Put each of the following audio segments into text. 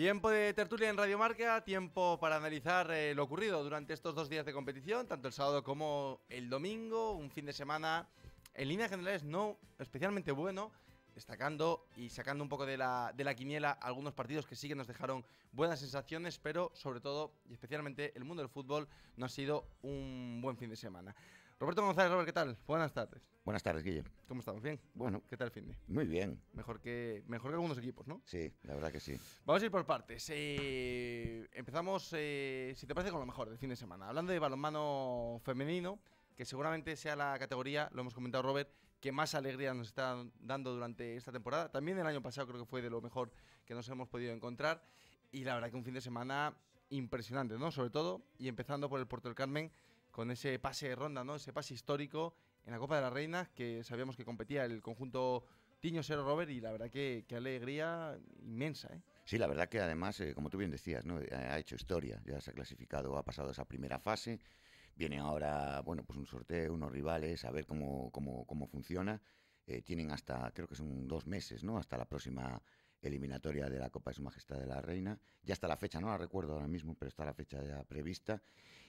Tiempo de tertulia en Radio Marca, tiempo para analizar eh, lo ocurrido durante estos dos días de competición, tanto el sábado como el domingo, un fin de semana en líneas generales no especialmente bueno, destacando y sacando un poco de la, de la quiniela algunos partidos que sí que nos dejaron buenas sensaciones, pero sobre todo y especialmente el mundo del fútbol no ha sido un buen fin de semana. Roberto González, Robert, ¿qué tal? Buenas tardes. Buenas tardes, Guille. ¿Cómo estamos? ¿Bien? Bueno. ¿Qué tal el fin semana? Muy bien. Mejor que, mejor que algunos equipos, ¿no? Sí, la verdad que sí. Vamos a ir por partes. Eh, empezamos, eh, si te parece, con lo mejor del fin de semana. Hablando de balonmano femenino, que seguramente sea la categoría, lo hemos comentado Robert, que más alegría nos está dando durante esta temporada. También el año pasado creo que fue de lo mejor que nos hemos podido encontrar. Y la verdad que un fin de semana impresionante, ¿no? Sobre todo, y empezando por el Puerto del Carmen, con ese pase de ronda, ¿no? Ese pase histórico en la Copa de las Reinas que sabíamos que competía el conjunto Tiño Cero Robert y la verdad que, alegría inmensa, ¿eh? Sí, la verdad que además, eh, como tú bien decías, ¿no? Eh, ha hecho historia, ya se ha clasificado, ha pasado esa primera fase, viene ahora, bueno, pues un sorteo, unos rivales, a ver cómo, cómo, funciona. tienen hasta, creo que son dos meses, ¿no? Hasta la próxima eliminatoria de la Copa de Su Majestad de la Reina. Ya está la fecha, no la recuerdo ahora mismo, pero está la fecha ya prevista.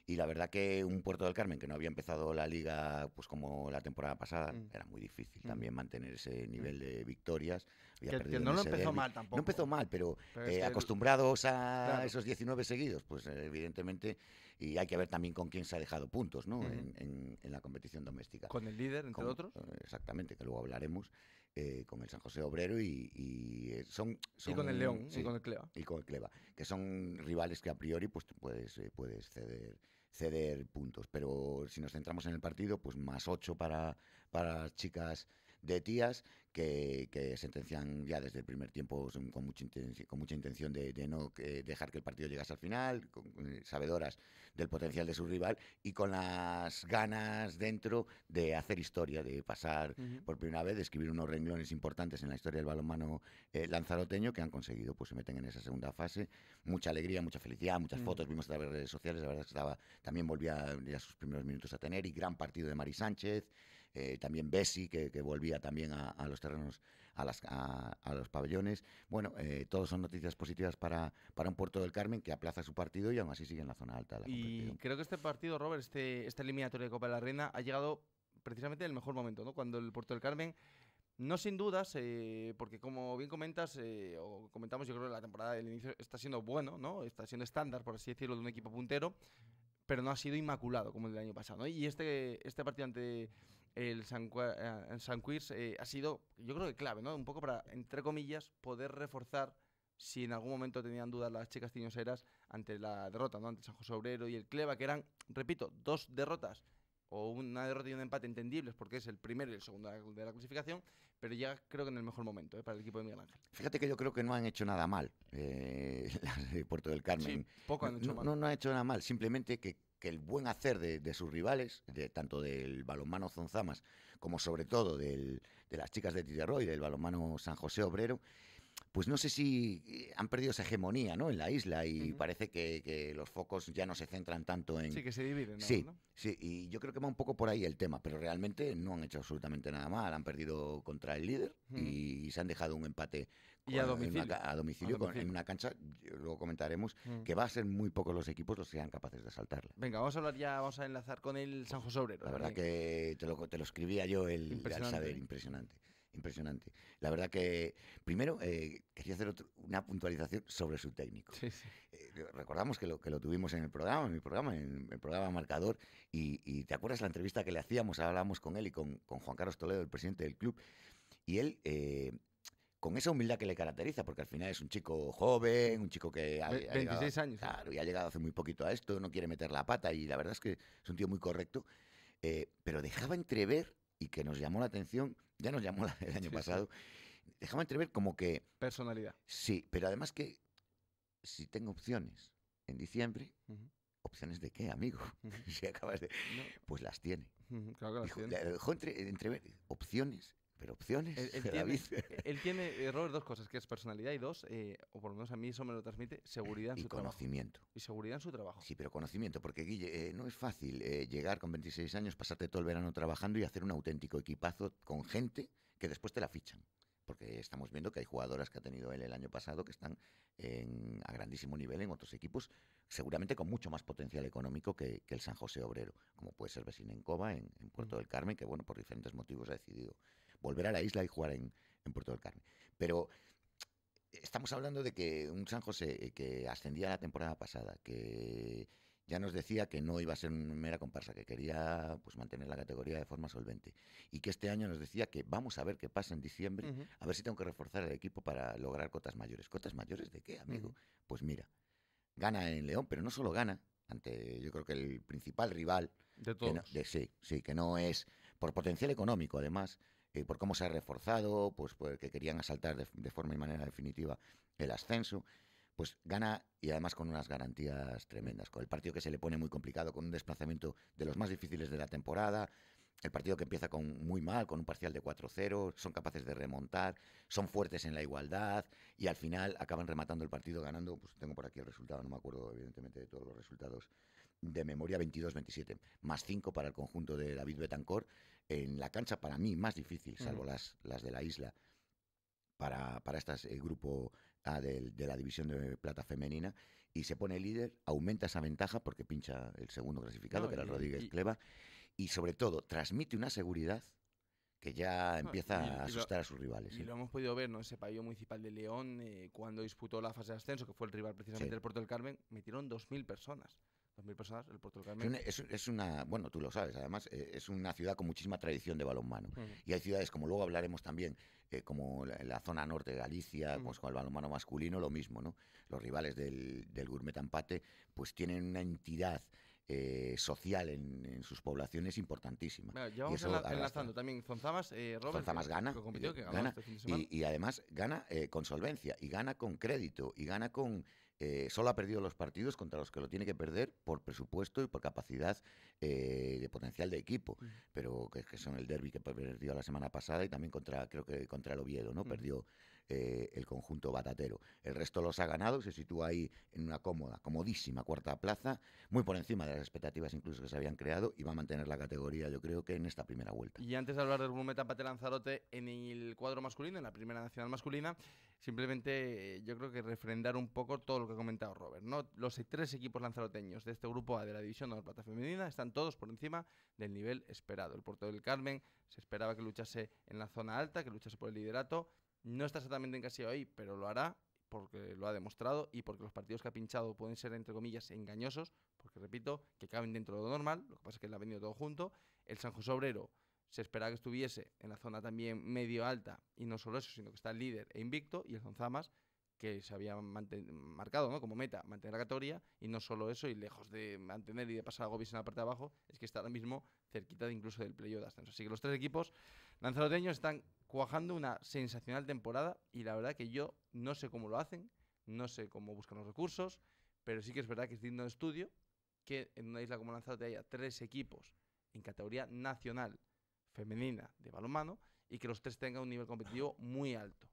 Y la verdad que un Puerto del Carmen que no había empezado la liga pues como la temporada pasada, mm. era muy difícil mm. también mantener ese mm. nivel de victorias. no empezó mal tampoco. No empezó mal, pero, eh, acostumbrados a esos 19 seguidos, pues eh, evidentemente y hay que ver también con quién se ha dejado puntos ¿no? en, en, la competición doméstica. Con el líder, entre otros. Eh, exactamente, que luego hablaremos, eh, con el San José Obrero y, y eh, son, con el León, y con el Cleva. Y con el Cleva, que son rivales que a priori pues, puedes, puedes ceder ceder puntos. Pero si nos centramos en el partido, pues más ocho para, para las chicas de tías que, que, sentencian ya desde el primer tiempo con mucha intención, con mucha intención de, no eh, dejar que el partido llegase al final, eh, sabedoras del potencial de su rival y con las ganas dentro de hacer historia, de pasar por primera vez, de escribir unos renglones importantes en la historia del balonmano eh, lanzaroteño que han conseguido, pues se meten en esa segunda fase. Mucha alegría, mucha felicidad, muchas mm. fotos vimos a las redes sociales, la verdad es que estaba, también volvía ya sus primeros minutos a tener y gran partido de Mari Sánchez. Eh, también Bessi, que, volvía también a, los terrenos, a, las, a, los pabellones. Bueno, eh, todos son noticias positivas para, para un Puerto del Carmen que aplaza su partido y aún así sigue en la zona alta. De la y creo que este partido, Robert, este, eliminatorio eliminatoria de Copa de la Reina ha llegado precisamente en el mejor momento, ¿no? Cuando el Puerto del Carmen... No sin dudas, eh, porque como bien comentas, eh, o comentamos, yo creo que la temporada del inicio está siendo bueno, ¿no? Está siendo estándar, por así decirlo, de un equipo puntero, pero no ha sido inmaculado como el del año pasado. Y este, este partido ante el San, Quirce eh, eh, ha sido, yo creo que clave, ¿no? Un poco para, entre comillas, poder reforzar si en algún momento tenían dudas las chicas tiñoseras ante la derrota, ¿no? Ante San José Obrero y el Cleva, que eran, repito, dos derrotas o una derrota y un empate entendibles porque es el primero y el segundo de la clasificación, pero ya creo que en el mejor momento ¿eh? para el equipo de Miguel Ángel. Fíjate que yo creo que no han hecho nada mal el Puerto del Carmen. Sí, poco han hecho mal. No, no han hecho nada mal, simplemente que que el buen hacer de, sus rivales, tanto del balonmano Zonzamas como sobre todo del, de las chicas de y del balonmano San José Obrero, pues no sé si eh, han perdido esa hegemonía ¿no? en la isla y parece que, los focos ya no se centran tanto en... Sí, que se dividen. Sí, sí, y yo creo que va un poco por ahí el tema, pero realmente no han hecho absolutamente nada mal, han perdido contra el líder y se han dejado un empate y a domicilio. a, domicilio, en una cancha, luego comentaremos, mm. que va a ser muy pocos los equipos los que sean capaces de saltarla. Venga, vamos a hablar ya, vamos a enlazar con el San José La verdad que te lo, escribía yo el, impresionante. al saber, impresionante. Impresionante. La verdad que, primero, eh, quería hacer una puntualización sobre su técnico. Sí, sí. Eh, recordamos que lo, que lo tuvimos en el programa, en mi programa, en el programa Marcador, y, te acuerdas la entrevista que le hacíamos, hablábamos con él y con, Juan Carlos Toledo, el presidente del club, y él... Eh, con esa humildad que le caracteriza, porque al final es un chico joven, un chico que ha, 26 llegado, años. ¿eh? Claro, y ha llegado hace muy poquito a esto, no quiere meter la pata y la verdad es que es un tío muy correcto, eh, pero dejaba entrever y que nos llamó la atención, ya nos llamó el año pasado, dejaba entrever como que... Personalidad. Sí, pero además que si tengo opciones en diciembre, ¿opciones de qué, amigo? acabas de... Pues las tiene. Claro que las tiene. Dejó entrever opciones pero opciones. Él, Tiene, eh, error dos cosas, que es personalidad y dos, eh, o por lo menos a mí eso me lo transmite, seguridad en su conocimiento. trabajo. Y conocimiento. Y seguridad en su trabajo. Sí, pero conocimiento, porque Guille, eh, no es fácil llegar con 26 años, pasarte todo el verano trabajando y hacer un auténtico equipazo con gente que después te la fichan. Porque estamos viendo que hay jugadoras que ha tenido él el año pasado que están en, a grandísimo nivel en otros equipos, seguramente con mucho más potencial económico que, el San José Obrero, como puede ser Vecinencova en, en Puerto del Carmen, que bueno, por diferentes motivos ha decidido volver a la isla y jugar en, Puerto del Carmen. Pero estamos hablando de que un San José eh, que ascendía la temporada pasada, que ya nos decía que no iba a ser una mera comparsa, que quería pues mantener la categoría de forma solvente y que este año nos decía que vamos a ver qué pasa en diciembre, a ver si tengo que reforzar el equipo para lograr cotas mayores. ¿Cotas mayores de qué, amigo? Pues mira, gana en León, pero no solo gana ante yo creo que el principal rival de todos. de, sí, sí, que no es por potencial económico además, eh, por cómo se ha reforzado, pues porque querían asaltar de, forma y manera definitiva el ascenso pues gana y además con unas garantías tremendas. Con el partido que se le pone muy complicado, con un desplazamiento de los más difíciles de la temporada, el partido que empieza con muy mal, con un parcial de 4-0, son capaces de remontar, son fuertes en la igualdad y al final acaban rematando el partido ganando, pues tengo por aquí el resultado, no me acuerdo evidentemente de todos los resultados de memoria, 22-27, más 5 para el conjunto de David Betancor en la cancha para mí más difícil, salvo las, las de la isla, para, para el eh, grupo A de, la división de plata femenina, y se pone líder, aumenta esa ventaja porque pincha el segundo clasificado, que era Rodríguez Cleva, y sobre todo transmite una seguridad que ya empieza a asustar a sus rivales. Y ¿eh? lo hemos podido ver, ¿no? Ese pabellón municipal de León, eh, cuando disputó la fase de ascenso, que fue el rival precisamente del Puerto del Carmen, metieron 2.000 personas. Es una, bueno, tú lo sabes, además, eh, es una ciudad con muchísima tradición de balonmano. Y hay ciudades, como luego hablaremos también, eh, como la, zona norte de Galicia, pues con el balonmano masculino, lo mismo, ¿no? Los rivales del, Gourmet Ampate pues tienen una entidad eh, social en, sus poblaciones importantísima. Llevamos enlazando también Zonzamas, Robert, Zonzamas gana, este y, además gana con solvencia, y gana con crédito, y gana con, eh, solo ha perdido los partidos contra los que lo tiene que perder por presupuesto y por capacidad eh, de potencial de equipo. Mm. Pero que, son el derby que perdió la semana pasada y también contra, creo que contra el Oviedo, ¿no? Mm. Perdió eh, el conjunto batatero. El resto los ha ganado se sitúa ahí en una cómoda, comodísima cuarta plaza, muy por encima de las expectativas incluso que se habían creado y va a mantener la categoría, yo creo que en esta primera vuelta. Y antes de hablar del Meta Pate Lanzarote en el cuadro masculino, en la primera nacional masculina, simplemente eh, yo creo que refrendar un poco todo lo que ha comentado Robert. ¿no? Los e, tres equipos lanzaroteños de este grupo A de la división de la plata femenina están todos por encima del nivel esperado. El Puerto del Carmen se esperaba que luchase en la zona alta, que luchase por el liderato, no está exactamente en encasillado ahí, pero lo hará porque lo ha demostrado y porque los partidos que ha pinchado pueden ser, entre comillas, engañosos, porque repito, que caben dentro de lo normal, lo que pasa es que él ha venido todo junto. El San José Obrero se esperaba que estuviese en la zona también medio alta, y no solo eso, sino que está el líder e invicto, y el Zonzamas, que se había marcado ¿no? como meta mantener la categoría, y no solo eso, y lejos de mantener y de pasar a Gobis en la parte de abajo, es que está ahora mismo cerquita incluso del playoff de ascenso. Así que los tres equipos lanzaroteños están cuajando una sensacional temporada y la verdad que yo no sé cómo lo hacen, no sé cómo buscan los recursos, pero sí que es verdad que es digno de estudio que en una isla como Lanzarote haya tres equipos en categoría nacional femenina de balonmano y que los tres tengan un nivel competitivo muy alto.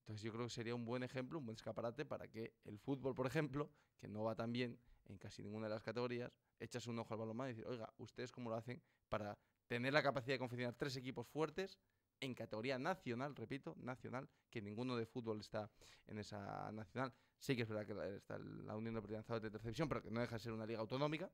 Entonces yo creo que sería un buen ejemplo, un buen escaparate para que el fútbol, por ejemplo, que no va tan bien en casi ninguna de las categorías, echas un ojo al balonmano y decir, oiga, ¿ustedes cómo lo hacen para tener la capacidad de confeccionar tres equipos fuertes en categoría nacional, repito, nacional, que ninguno de fútbol está en esa nacional. Sí que es verdad que está la Unión de de Tercera pero que no deja de ser una liga autonómica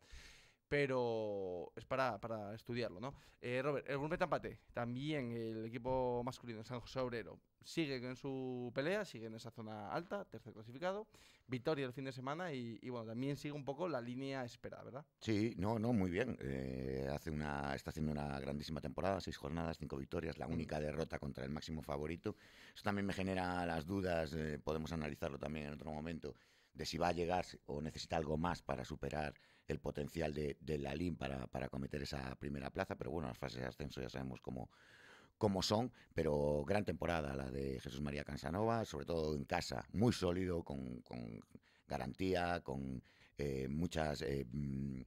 pero es para, para estudiarlo, ¿no? Eh, Robert, el Grupo Tampate, también el equipo masculino San José Obrero, sigue en su pelea, sigue en esa zona alta, tercer clasificado, victoria el fin de semana y, bueno, también sigue un poco la línea esperada, ¿verdad? Sí, no, no, muy bien. Eh, hace una, está haciendo una grandísima temporada, seis jornadas, cinco victorias, la única derrota contra el máximo favorito. Eso también me genera las dudas, eh, podemos analizarlo también en otro momento, de si va a llegar o necesita algo más para superar el potencial de, de Lalín para, para cometer esa primera plaza, pero bueno, las fases de ascenso ya sabemos cómo, cómo son, pero gran temporada la de Jesús María Cansanova, sobre todo en casa, muy sólido, con, garantía, con eh, muchas, eh, mm,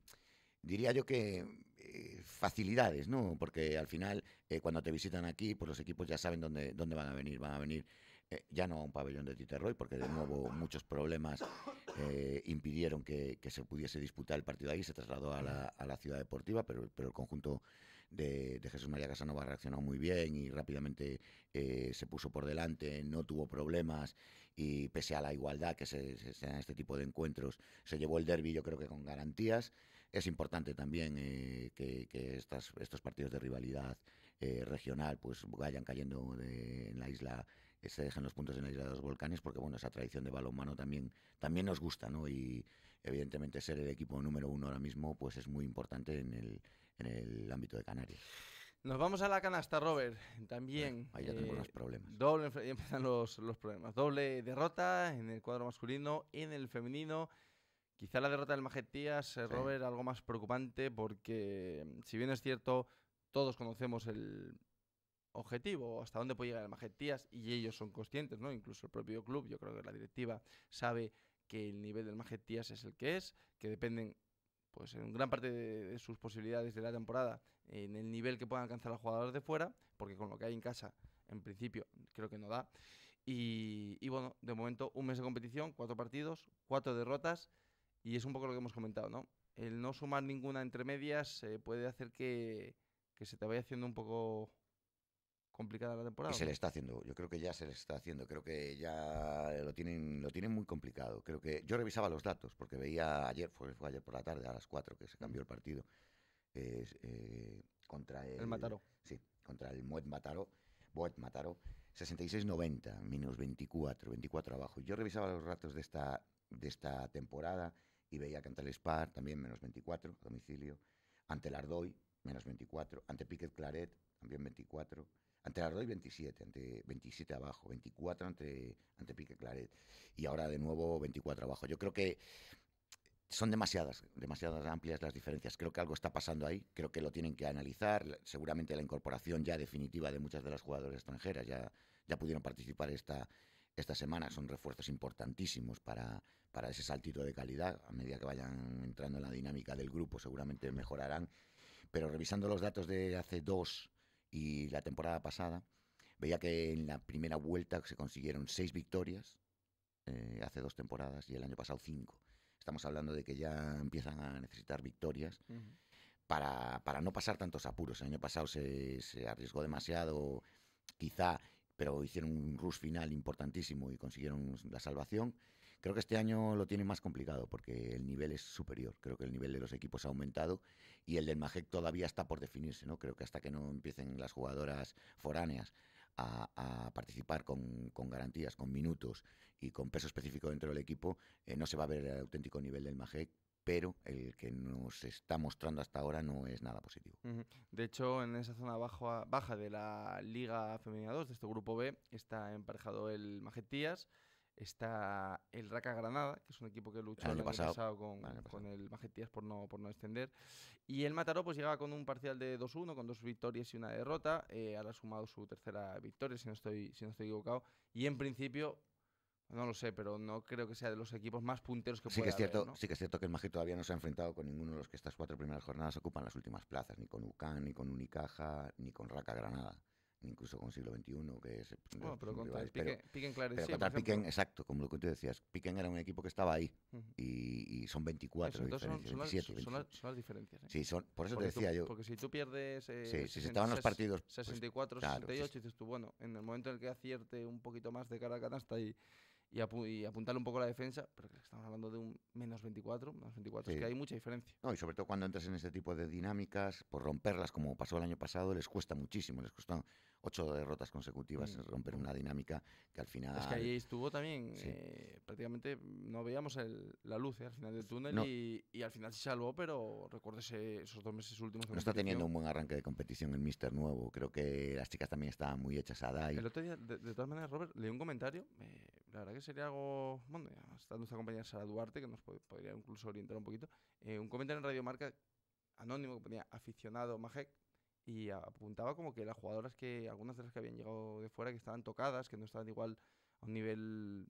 diría yo que eh, facilidades, ¿no? Porque al final, cuando te visitan aquí, pues los equipos ya saben dónde, dónde van a venir, van a venir eh, ya no a un pabellón de Titerroy, porque de nuevo muchos problemas eh, impidieron que, se pudiese disputar el partido ahí, se trasladó a la, ciudad deportiva, pero, pero el conjunto de, Jesús María Casanova reaccionó muy bien y rápidamente eh, se puso por delante, no tuvo problemas y pese a la igualdad que se, se, en este tipo de encuentros, se llevó el derby yo creo que con garantías. Es importante también que, estas, estos partidos de rivalidad regional pues vayan cayendo en la isla se dejan los puntos en la isla de los volcanes, porque bueno, esa tradición de balonmano también, también nos gusta, ¿no? Y evidentemente ser el equipo número uno ahora mismo, pues es muy importante en el, ámbito de Canarias. Nos vamos a la canasta, Robert, también. ahí ya eh, problemas. Doble, empiezan los, problemas. Doble derrota en el cuadro masculino, en el femenino. Quizá la derrota del Majetías, eh, Robert, algo más preocupante, porque si bien es cierto, todos conocemos el, objetivo hasta dónde puede llegar el Tías, y ellos son conscientes, ¿no? Incluso el propio club, yo creo que la directiva sabe que el nivel del Tías es el que es, que dependen pues en gran parte de, sus posibilidades de la temporada en el nivel que puedan alcanzar los jugadores de fuera, porque con lo que hay en casa, en principio, creo que no da. Y, bueno, de momento un mes de competición, cuatro partidos, cuatro derrotas, y es un poco lo que hemos comentado, ¿no? El no sumar ninguna entre medias eh, puede hacer que, que se te vaya haciendo un poco complicada la temporada. Y se le está haciendo, yo creo que ya se le está haciendo, creo que ya lo tienen, lo tienen muy complicado. Creo que yo revisaba los datos porque veía ayer, fue, ayer por la tarde a las 4 que se cambió el partido eh, contra el, Mataro Sí, contra el Muet Mataró, 66-90, menos 24, 24 abajo. Yo revisaba los datos de esta, de esta temporada y veía que ante el Spar también menos 24 domicilio, ante el Ardoy menos 24, ante Piquet Claret también 24 ante la 27, ante 27 abajo, 24 ante, ante Pique Claret. Y ahora de nuevo 24 abajo. Yo creo que son demasiadas, demasiadas amplias las diferencias. Creo que algo está pasando ahí, creo que lo tienen que analizar. Seguramente la incorporación ya definitiva de muchas de las jugadoras extranjeras ya, ya pudieron participar esta, esta semana. Son refuerzos importantísimos para, para ese saltito de calidad. A medida que vayan entrando en la dinámica del grupo, seguramente mejorarán. Pero revisando los datos de hace dos y la temporada pasada veía que en la primera vuelta se consiguieron seis victorias eh, hace dos temporadas y el año pasado cinco. Estamos hablando de que ya empiezan a necesitar victorias para, para, no pasar tantos apuros. El año pasado se, se arriesgó demasiado, quizá pero hicieron un rush final importantísimo y consiguieron la salvación. Creo que este año lo tiene más complicado porque el nivel es superior. Creo que el nivel de los equipos ha aumentado y el del Majek todavía está por definirse. ¿no? Creo que hasta que no empiecen las jugadoras foráneas a, participar con, garantías, con minutos y con peso específico dentro del equipo, eh, no se va a ver el auténtico nivel del Majek pero el que nos está mostrando hasta ahora no es nada positivo. De hecho, en esa zona baja, baja de la Liga Femenina 2, de este grupo B, está emparejado el magetías está el Raca Granada, que es un equipo que luchó el año, el pasado, con, el magetías por no, por no descender, y el Mataró pues llega con un parcial de 2-1, con dos victorias y una derrota, eh, ahora ha sumado su tercera victoria, si no estoy, si no estoy equivocado, y en principio no lo sé, pero no creo que sea de los equipos más punteros que sí pueda que es cierto, haber, Sí que es cierto que el Magic todavía no se ha enfrentado con ninguno de los que estas cuatro primeras jornadas ocupan las últimas plazas, ni con UCAN, ni con Unicaja, ni con Raca Granada, ni incluso con Siglo XXI, que es... Bueno, pero contra Piquen, Piquen Piquen, exacto, como lo que tú decías, Piquen era un equipo que estaba ahí, y, son 24 son, las, son, las, diferencias. ¿eh? Sí, son, por eso te decía yo... Porque si tú pierdes... Eh, sí, si se estaban los partidos... 64, pues, 68, dices tú, bueno, en el momento en el que acierte un poquito más de cara a canasta y y, apuntarle un poco la defensa, pero estamos hablando de un menos 24, 24, es que hay mucha diferencia. No, y sobre todo cuando entras en ese tipo de dinámicas, por romperlas, como pasó el año pasado, les cuesta muchísimo, les costó ocho derrotas consecutivas mm. romper una dinámica que al final... Es que ahí estuvo también, eh, prácticamente no veíamos la luz eh, al final del túnel y, al final se salvó, pero recuerdo esos dos meses últimos. No está teniendo un buen arranque de competición en Mister Nuevo, creo que las chicas también estaban muy hechas a Dai. El de, todas maneras, Robert, leí un comentario la verdad que sería algo, bueno, está nuestra compañera Sara Duarte, que nos podría incluso orientar un poquito, eh, un comentario en Radio Marca anónimo que ponía aficionado Majek y apuntaba como que las jugadoras que, algunas de las que habían llegado de fuera, que estaban tocadas, que no estaban igual a un nivel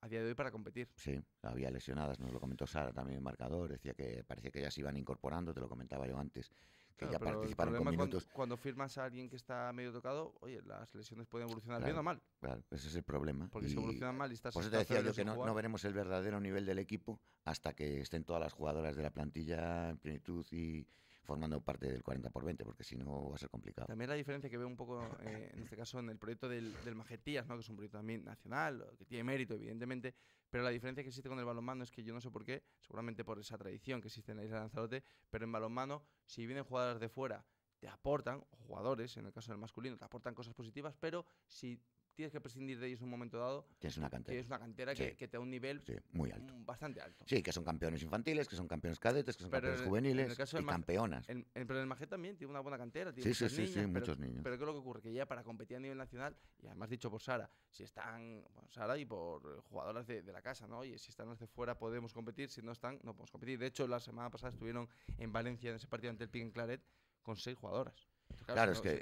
a día de hoy para competir. Sí, había lesionadas, nos lo comentó Sara también en marcador, decía que parecía que ya se iban incorporando, te lo comentaba yo antes, que ya participaron con minutos. Cuando, firmas a alguien que está medio tocado, oye, las lesiones pueden evolucionar bien o mal. Claro, ese es el problema. Porque y evolucionan mal y estás. Por te decía yo que no, veremos el verdadero nivel del equipo hasta que estén todas las jugadoras de la plantilla en plenitud y formando parte del 40 por 20, porque si no va a ser complicado. También la diferencia que veo un poco, eh, en este caso, en el proyecto del, del Majetías, ¿no? que es un proyecto también nacional, que tiene mérito, evidentemente, pero la diferencia que existe con el balonmano es que yo no sé por qué, seguramente por esa tradición que existe en la isla de Lanzarote, pero en balonmano, si vienen jugadoras de fuera, te aportan, jugadores, en el caso del masculino, te aportan cosas positivas, pero si tienes que prescindir de ellos en un momento dado. Tienes una cantera. Tienes una cantera que, te da un nivel muy alto. Mm, bastante alto. Sí, que son campeones infantiles, que son campeones cadetes, que son campeones juveniles en y campeonas. El, el, pero el también tiene una buena cantera. Tiene sí, sí, sí, muchos niños. Pero ¿qué es lo que ocurre? Que ya para competir a nivel nacional, y además dicho por Sara, si están, Sara y por jugadoras de, la casa, ¿no? y si están las de fuera podemos competir, si no están, no podemos competir. De hecho, la semana pasada estuvieron en Valencia en ese partido ante el en Claret con seis jugadoras. Claro, es que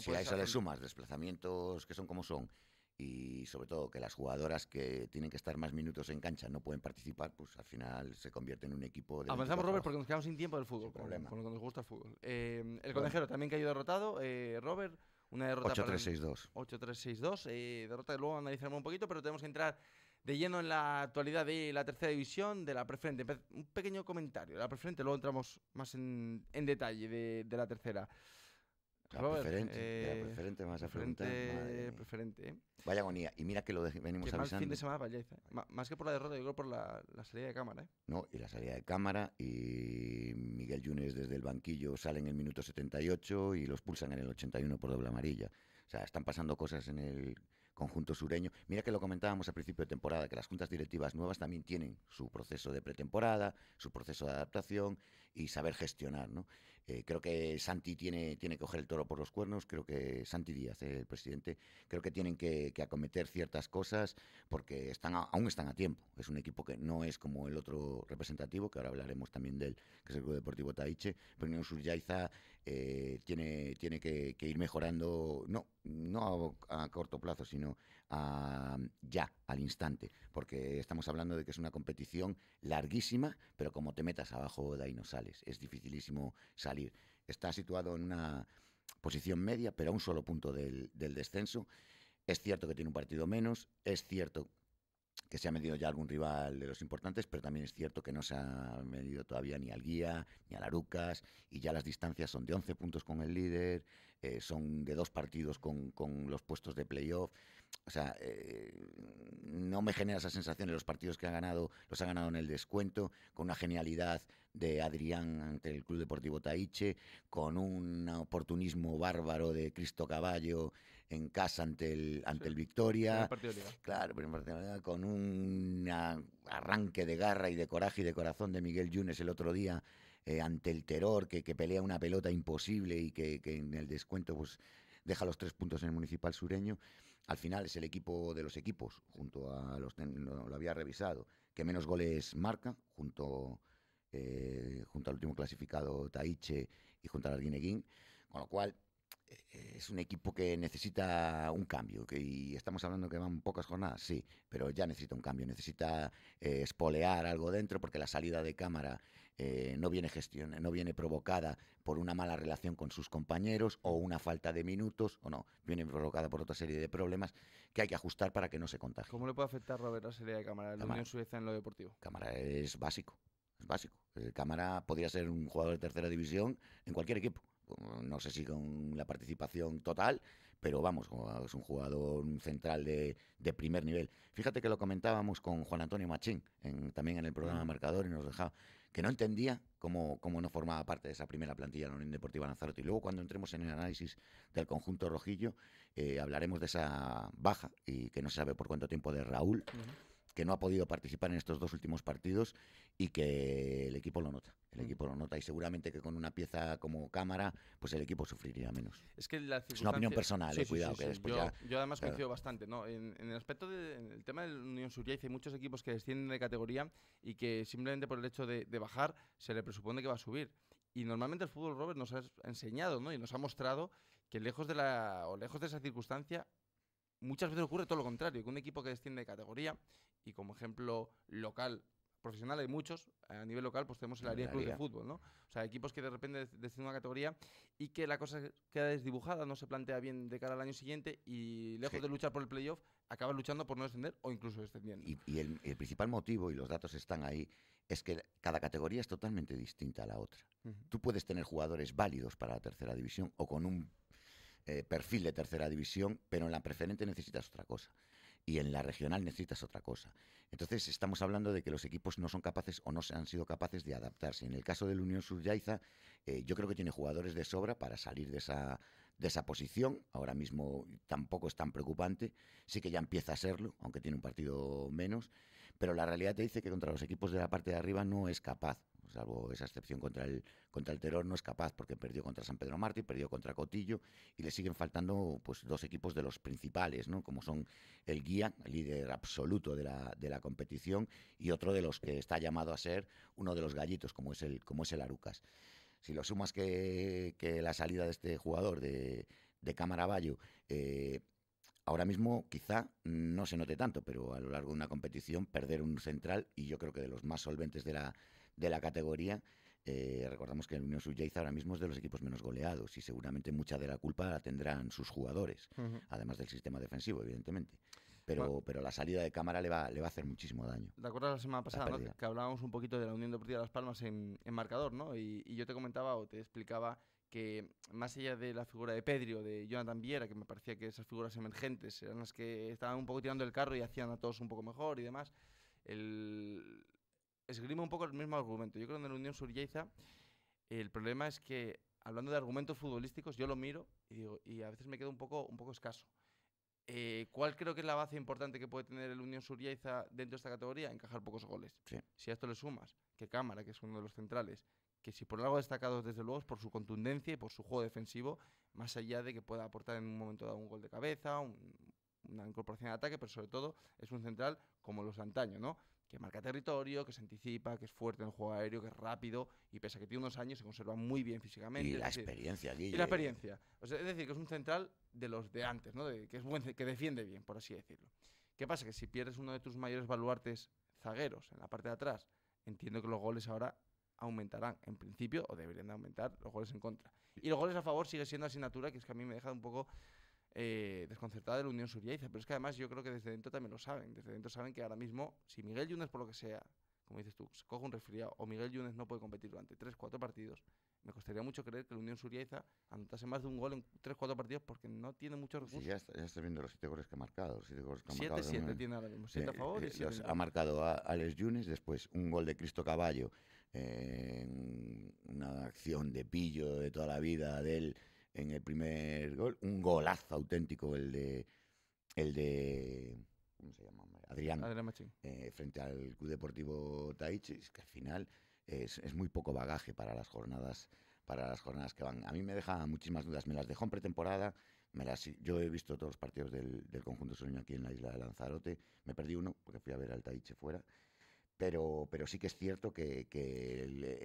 si, eh, hay a eso le sumas desplazamientos que son como son y sobre todo que las jugadoras que tienen que estar más minutos en cancha no pueden participar, pues al final se convierte en un equipo de... Avanzamos, Robert, porque nos quedamos sin tiempo del fútbol, Problema. con, lo que nos gusta el fútbol. Eh, el también cayó derrotado, eh, Robert. Una derrota 8-3-6-2. derrota que luego analizaremos un poquito, pero tenemos que entrar de lleno en la actualidad de la tercera división, de la preferente. Un pequeño comentario de la preferente, luego entramos más en, detalle de, de la tercera. La preferente, la eh, preferente, más Preferente, Vaya agonía. Y mira que lo venimos avisando. Más fin de semana ¿eh? Más que por la derrota, yo creo por la, salida de cámara, ¿eh? No, y la salida de cámara. Y Miguel Yunes desde el banquillo salen en el minuto 78 y los pulsan en el 81 por doble amarilla. O sea, están pasando cosas en el conjunto sureño. Mira que lo comentábamos al principio de temporada, que las juntas directivas nuevas también tienen su proceso de pretemporada, su proceso de adaptación y saber gestionar, ¿no? Eh, creo que Santi tiene, tiene que coger el toro por los cuernos, creo que Santi Díaz, el presidente, creo que tienen que, acometer ciertas cosas porque están aún están a tiempo. Es un equipo que no es como el otro representativo, que ahora hablaremos también del que es el Club Deportivo Taiche, pero Unión eh, tiene, tiene que, ir mejorando, no, no a, corto plazo, sino ya, al instante, porque estamos hablando de que es una competición larguísima, pero como te metas abajo de ahí no sales, es dificilísimo salir. Está situado en una posición media, pero a un solo punto del, del descenso. Es cierto que tiene un partido menos, es cierto que se ha medido ya algún rival de los importantes, pero también es cierto que no se ha medido todavía ni al guía, ni a Larucas. y ya las distancias son de 11 puntos con el líder, eh, son de dos partidos con, con los puestos de playoff. O sea, eh, no me genera esa sensación de los partidos que ha ganado, los ha ganado en el descuento, con una genialidad de Adrián ante el Club Deportivo Taiche, con un oportunismo bárbaro de Cristo Caballo en casa ante el, ante el Victoria. claro, con un arranque de garra y de coraje y de corazón de Miguel Yunes el otro día eh, ante el terror, que, pelea una pelota imposible y que, en el descuento pues, deja los tres puntos en el Municipal Sureño al final es el equipo de los equipos, junto a los lo, había revisado, que menos goles marca, junto, eh, junto al último clasificado Taiche y junto al Arguineguín, con lo cual eh, es un equipo que necesita un cambio, y estamos hablando que van pocas jornadas, sí, pero ya necesita un cambio, necesita eh, espolear algo dentro, porque la salida de cámara eh, no viene gestión, no viene provocada por una mala relación con sus compañeros o una falta de minutos, o no, viene provocada por otra serie de problemas que hay que ajustar para que no se contagie. ¿Cómo le puede afectar, Robert, la serie de cámara, la Unión Suiza en lo deportivo? Cámara es básico, es básico. El eh, cámara podría ser un jugador de tercera división en cualquier equipo no sé si con la participación total, pero vamos, es un jugador central de, de, primer nivel. Fíjate que lo comentábamos con Juan Antonio Machín, también en el programa Marcador, y nos dejaba, que no entendía cómo, cómo, no formaba parte de esa primera plantilla de la Unión Deportiva Lanzarote. Y luego cuando entremos en el análisis del conjunto rojillo, eh, hablaremos de esa baja y que no se sabe por cuánto tiempo de Raúl no ha podido participar en estos dos últimos partidos y que el equipo lo nota. El mm. equipo lo nota y seguramente que con una pieza como cámara, pues el equipo sufriría menos. Es que una opinión personal, cuidado. yo, además coincido bastante. En, el aspecto del tema del Unión Suria, hay muchos equipos que descienden de categoría y que simplemente por el hecho de, bajar se le presupone que va a subir. Y normalmente el fútbol, Robert, nos ha enseñado ¿no? y nos ha mostrado que lejos de, la, o lejos de esa circunstancia, muchas veces ocurre todo lo contrario, que un equipo que desciende de categoría y como ejemplo local profesional hay muchos, a nivel local pues tenemos el área Club de Fútbol, ¿no? O sea, equipos que de repente deciden una categoría y que la cosa queda desdibujada, no se plantea bien de cara al año siguiente y lejos de luchar por el playoff, acaban luchando por no descender o incluso descendiendo. Y, el, principal motivo, y los datos están ahí, es que cada categoría es totalmente distinta a la otra. Tú puedes tener jugadores válidos para la tercera división o con un eh, perfil de tercera división, pero en la preferente necesitas otra cosa y en la regional necesitas otra cosa. Entonces estamos hablando de que los equipos no son capaces o no se han sido capaces de adaptarse. En el caso del Unión Sur eh, yo creo que tiene jugadores de sobra para salir de esa, de esa posición. Ahora mismo tampoco es tan preocupante. Sí que ya empieza a serlo, aunque tiene un partido menos. Pero la realidad te dice que contra los equipos de la parte de arriba no es capaz salvo esa excepción contra el, contra el Terror, no es capaz porque perdió contra San Pedro Martí, perdió contra Cotillo y le siguen faltando pues dos equipos de los principales, como son el Guía, líder absoluto de la, competición, y otro de los que está llamado a ser uno de los gallitos, como es el, como es el Arucas. Si lo sumas que, la salida de este jugador de, de Camaraballo... Eh, ahora mismo quizá no se note tanto, pero a lo largo de una competición perder un central, y yo creo que de los más solventes de la, de la categoría. Eh, recordamos que el Unión Subyaiza ahora mismo es de los equipos menos goleados y seguramente mucha de la culpa la tendrán sus jugadores, además del sistema defensivo, evidentemente. Pero, pero la salida de cámara le va, le va a hacer muchísimo daño. ¿Te acuerdas la semana pasada que hablábamos un poquito de la Unión Deportiva de Las Palmas en, marcador? ¿no? Y, yo te comentaba o te explicaba que más allá de la figura de Pedri o de Jonathan Viera, que me parecía que esas figuras emergentes eran las que estaban un poco tirando el carro y hacían a todos un poco mejor y demás, el, esgrima un poco el mismo argumento. Yo creo que en el Unión Surgeiza el problema es que, hablando de argumentos futbolísticos, yo lo miro y, a veces me quedo un poco, un poco escaso. Eh, ¿Cuál creo que es la base importante que puede tener el Unión Suriaiza dentro de esta categoría? Encajar pocos goles. Si a esto le sumas que Cámara, que es uno de los centrales, que si por algo destacado desde luego es por su contundencia y por su juego defensivo, más allá de que pueda aportar en un momento dado un gol de cabeza, una incorporación de ataque, pero sobre todo es un central como los antaños antaño, ¿no? que marca territorio, que se anticipa, que es fuerte en el juego aéreo, que es rápido y pese a que tiene unos años se conserva muy bien físicamente. Y la experiencia, Guille. Y la experiencia. es decir, que es un central de los de antes, ¿no? que, es que defiende bien, por así decirlo. ¿Qué pasa? Que si pierdes uno de tus mayores baluartes zagueros en la parte de atrás, entiendo que los goles ahora aumentarán, en principio, o deberían de aumentar los goles en contra. Y los goles a favor sigue siendo asignatura, que es que a mí me deja un poco eh, desconcertada de la Unión Suriaiza. Pero es que además yo creo que desde dentro también lo saben. Desde dentro saben que ahora mismo, si Miguel Yunes, por lo que sea, como dices tú, se coge un resfriado o Miguel Yunes no puede competir durante 3-4 partidos, me costaría mucho creer que la Unión Suriaiza anotase más de un gol en 3-4 partidos porque no tiene muchos recursos. ya, ya estás viendo los 7 goles que ha marcado. 7 7 tiene ahora mismo, 7 eh, a favor y eh, los Ha marcado a Alex Yunes, después un gol de Cristo Caballo, eh, una acción de pillo de toda la vida de él en el primer gol. Un golazo auténtico el de. El de ¿Cómo Adrián. Eh, frente al Club Deportivo Taichi, que al final es, muy poco bagaje para las jornadas para las jornadas que van. A mí me deja muchísimas dudas. Me las dejó en pretemporada. Me las, yo he visto todos los partidos del, del conjunto sueño aquí en la isla de Lanzarote. Me perdí uno porque fui a ver al Taiche fuera. Pero, pero sí que es cierto que,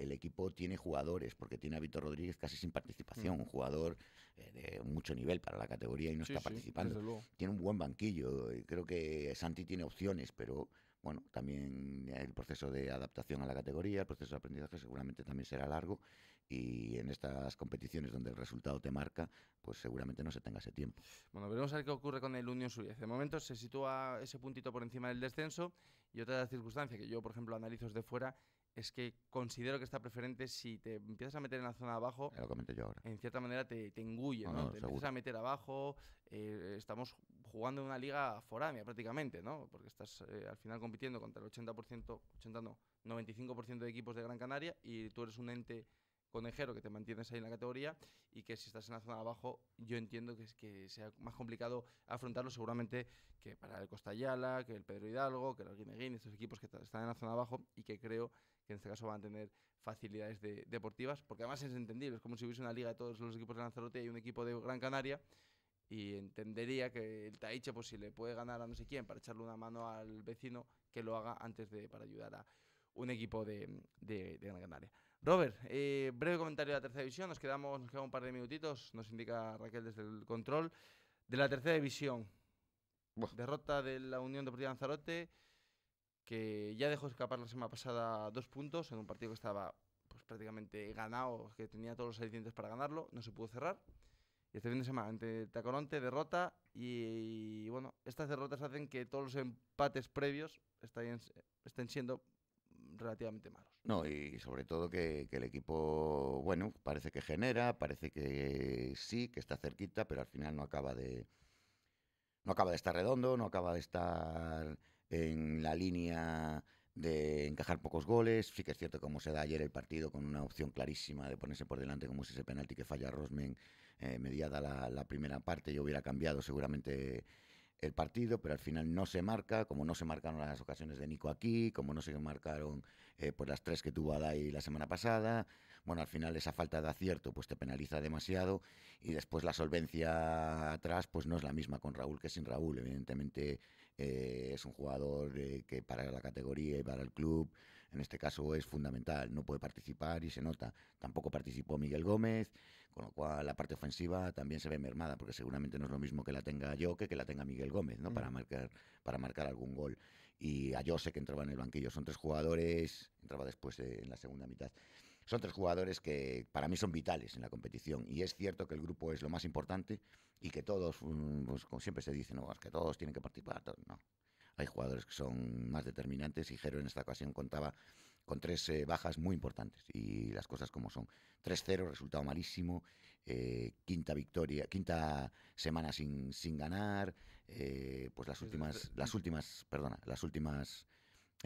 el, equipo tiene jugadores, porque tiene a Víctor Rodríguez casi sin mm. participación, un jugador eh, de mucho nivel para la categoría y no está participando. tiene un buen banquillo, creo que Santi tiene opciones, pero bueno, también el proceso de adaptación a la categoría, el proceso de aprendizaje seguramente también será largo y en estas competiciones donde el resultado te marca, pues seguramente no se tenga ese tiempo. Bueno, veremos a ver qué ocurre con el Unión Sur. De momento se sitúa ese puntito por encima del descenso y otra circunstancia que yo, por ejemplo, analizo desde fuera es que considero que está preferente si te empiezas a meter en la zona de abajo. Lo yo ahora. En cierta manera te, engulle, ¿no? te empiezas a meter abajo. Eh, estamos jugando en una liga foránea prácticamente, ¿no? Porque estás eh, al final compitiendo contra el 80%, 80 no, 95% de equipos de Gran Canaria y tú eres un ente conejero que te mantienes ahí en la categoría y que si estás en la zona de abajo, yo entiendo que, es que sea más complicado afrontarlo seguramente que para el Costayala, que el Pedro Hidalgo, que el Arguineguín, estos equipos que están en la zona de abajo y que creo que en este caso van a tener facilidades deportivas, porque además es entendible, es como si hubiese una liga de todos los equipos de Lanzarote y un equipo de Gran Canaria y entendería que el Taiche, pues si le puede ganar a no sé quién para echarle una mano al vecino, que lo haga antes de para ayudar a un equipo de Gran Canaria. Robert, eh, breve comentario de la tercera división. Nos quedamos, quedan un par de minutitos, nos indica Raquel desde el control. De la tercera división, derrota de la Unión Deportiva Lanzarote, que ya dejó escapar la semana pasada dos puntos en un partido que estaba pues, prácticamente ganado, que tenía todos los alicientes para ganarlo, no se pudo cerrar. Y este fin de semana, ante Tacoronte, derrota. Y, bueno, estas derrotas hacen que todos los empates previos estén, siendo relativamente mal. No, y sobre todo que, el equipo, bueno, parece que genera, parece que sí, que está cerquita, pero al final no acaba de. No acaba de estar redondo, no acaba de estar en la línea de encajar pocos goles. Sí que es cierto como se da ayer el partido con una opción clarísima de ponerse por delante como es ese penalti que falla Rosmen eh, mediada la, la, primera parte. Yo hubiera cambiado seguramente el partido, pero al final no se marca, como no se marcaron las ocasiones de Nico aquí, como no se marcaron eh, por pues las tres que tuvo Adai la semana pasada. Bueno, al final esa falta de acierto pues te penaliza demasiado y después la solvencia atrás pues no es la misma con Raúl que sin Raúl. Evidentemente eh, es un jugador eh, que para la categoría y para el club en este caso es fundamental, no puede participar y se nota. Tampoco participó Miguel Gómez, con lo cual la parte ofensiva también se ve mermada, porque seguramente no es lo mismo que la tenga yo que que la tenga Miguel Gómez, ¿no? Para mm. marcar, para marcar algún gol. Y a Jose que entraba en el banquillo. Son tres jugadores, entraba después en la segunda mitad son tres jugadores que para mí son vitales en la competición y es cierto que el grupo es lo más importante y que todos, mm, pues, como siempre se dice, no, que todos tienen que participar, no, hay jugadores que son más determinantes y Jero en esta ocasión contaba con tres eh, bajas muy importantes y las cosas como son. 3-0, resultado malísimo, eh, quinta victoria, quinta semana sin, sin ganar, eh, pues las últimas, las últimas, perdona, las últimas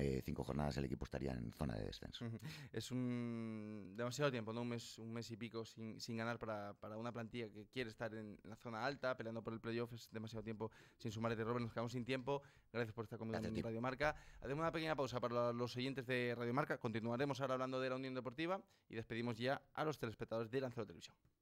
eh, cinco jornadas el equipo estaría en zona de descenso. Es un demasiado tiempo, ¿no? Un mes, un mes y pico sin, sin ganar para, para, una plantilla que quiere estar en la zona alta, peleando por el playoff, es demasiado tiempo sin sumar de Robert, nos quedamos sin tiempo. Gracias por estar conmigo Gracias en Radio Marca. Hacemos una pequeña pausa para los oyentes de Radio Marca. Continuaremos ahora hablando de la Unión Deportiva y despedimos ya a los telespectadores de Lanzarote Televisión.